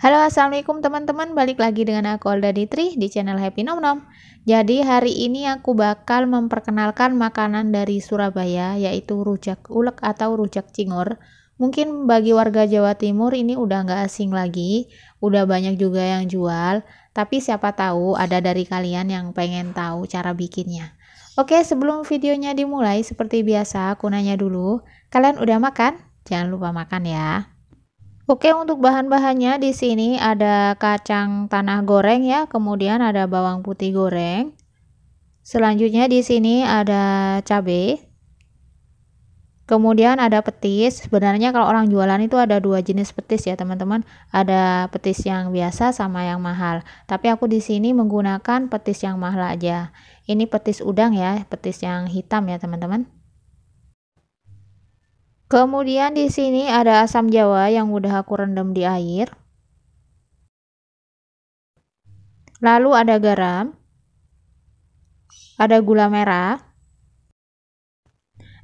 Halo assalamualaikum teman-teman balik lagi dengan aku Olda Ditri di channel Happy Nom Nom jadi hari ini aku bakal memperkenalkan makanan dari Surabaya yaitu rujak ulek atau rujak cingur mungkin bagi warga Jawa Timur ini udah nggak asing lagi udah banyak juga yang jual tapi siapa tahu ada dari kalian yang pengen tahu cara bikinnya oke sebelum videonya dimulai seperti biasa aku nanya dulu kalian udah makan? jangan lupa makan ya Oke, untuk bahan-bahannya di sini ada kacang tanah goreng ya, kemudian ada bawang putih goreng. Selanjutnya di sini ada cabai. Kemudian ada petis. Sebenarnya kalau orang jualan itu ada dua jenis petis ya, teman-teman. Ada petis yang biasa sama yang mahal. Tapi aku di sini menggunakan petis yang mahal aja. Ini petis udang ya, petis yang hitam ya, teman-teman. Kemudian di sini ada asam jawa yang udah aku rendam di air. Lalu ada garam. Ada gula merah.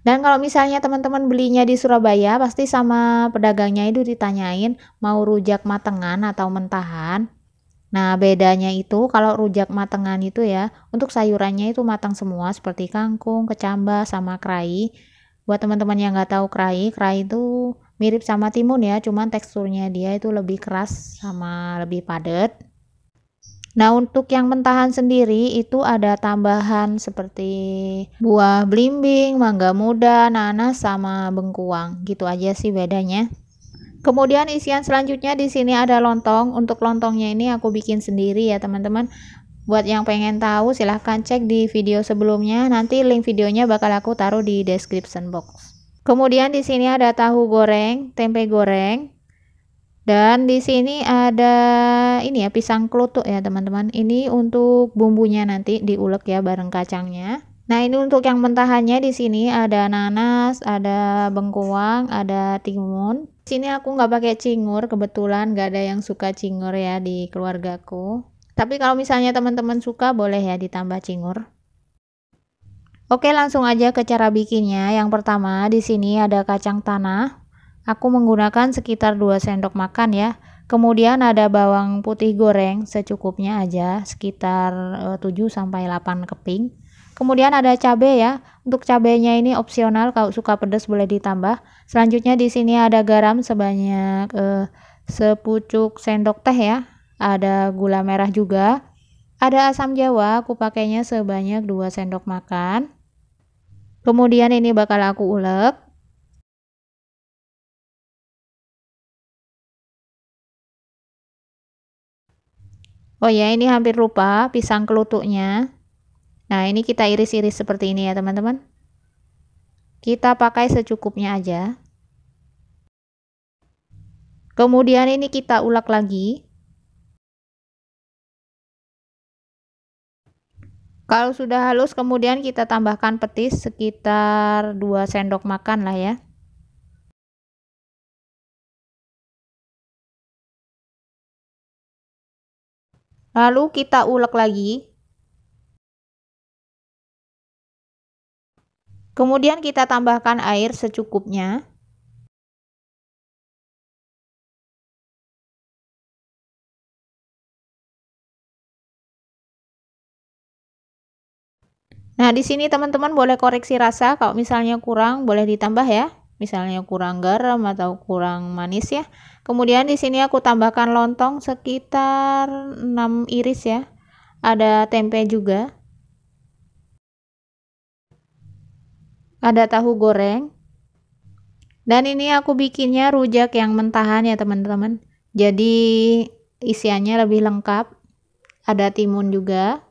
Dan kalau misalnya teman-teman belinya di Surabaya, pasti sama pedagangnya itu ditanyain mau rujak matengan atau mentahan. Nah, bedanya itu kalau rujak matengan itu ya, untuk sayurannya itu matang semua seperti kangkung, kecambah, sama kerai buat teman-teman yang nggak tahu krai krai itu mirip sama timun ya cuman teksturnya dia itu lebih keras sama lebih padat Nah, untuk yang mentahan sendiri itu ada tambahan seperti buah belimbing, mangga muda, nanas sama bengkuang. Gitu aja sih bedanya. Kemudian isian selanjutnya di sini ada lontong. Untuk lontongnya ini aku bikin sendiri ya, teman-teman. Buat yang pengen tahu silahkan cek di video sebelumnya, nanti link videonya bakal aku taruh di description box. Kemudian di sini ada tahu goreng, tempe goreng. Dan di sini ada ini ya pisang klutuk ya teman-teman. Ini untuk bumbunya nanti diulek ya bareng kacangnya. Nah, ini untuk yang mentahannya di sini ada nanas, ada bengkoang, ada timun. Di Sini aku nggak pakai cingur, kebetulan nggak ada yang suka cingur ya di keluargaku. Tapi kalau misalnya teman-teman suka boleh ya ditambah cingur. Oke, langsung aja ke cara bikinnya. Yang pertama, di sini ada kacang tanah. Aku menggunakan sekitar 2 sendok makan ya. Kemudian ada bawang putih goreng secukupnya aja, sekitar 7 eh, sampai 8 keping. Kemudian ada cabe ya. Untuk cabenya ini opsional kalau suka pedas boleh ditambah. Selanjutnya di sini ada garam sebanyak eh, sepucuk sendok teh ya ada gula merah juga, ada asam jawa, aku pakainya sebanyak 2 sendok makan. Kemudian ini bakal aku ulek. Oh ya, ini hampir lupa pisang kelutuknya. Nah, ini kita iris-iris seperti ini ya, teman-teman. Kita pakai secukupnya aja. Kemudian ini kita ulek lagi. Kalau sudah halus kemudian kita tambahkan petis sekitar 2 sendok makan lah ya. Lalu kita ulek lagi. Kemudian kita tambahkan air secukupnya. Nah, di sini teman-teman boleh koreksi rasa kalau misalnya kurang boleh ditambah ya. Misalnya kurang garam atau kurang manis ya. Kemudian di sini aku tambahkan lontong sekitar 6 iris ya. Ada tempe juga. Ada tahu goreng. Dan ini aku bikinnya rujak yang mentahan ya, teman-teman. Jadi isiannya lebih lengkap. Ada timun juga.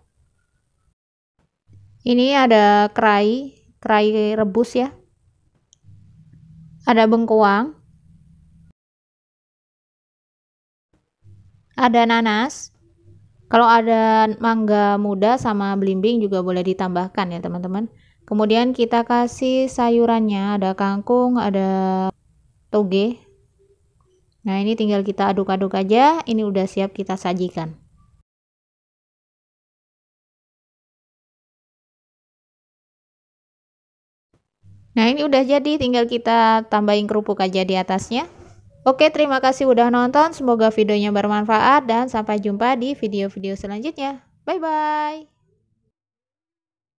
Ini ada kerai, kerai rebus ya. Ada bengkoang. Ada nanas. Kalau ada mangga muda sama belimbing juga boleh ditambahkan ya, teman-teman. Kemudian kita kasih sayurannya, ada kangkung, ada toge. Nah, ini tinggal kita aduk-aduk aja, ini udah siap kita sajikan. Nah ini udah jadi tinggal kita tambahin kerupuk aja di atasnya. Oke terima kasih udah nonton semoga videonya bermanfaat dan sampai jumpa di video-video selanjutnya. Bye bye.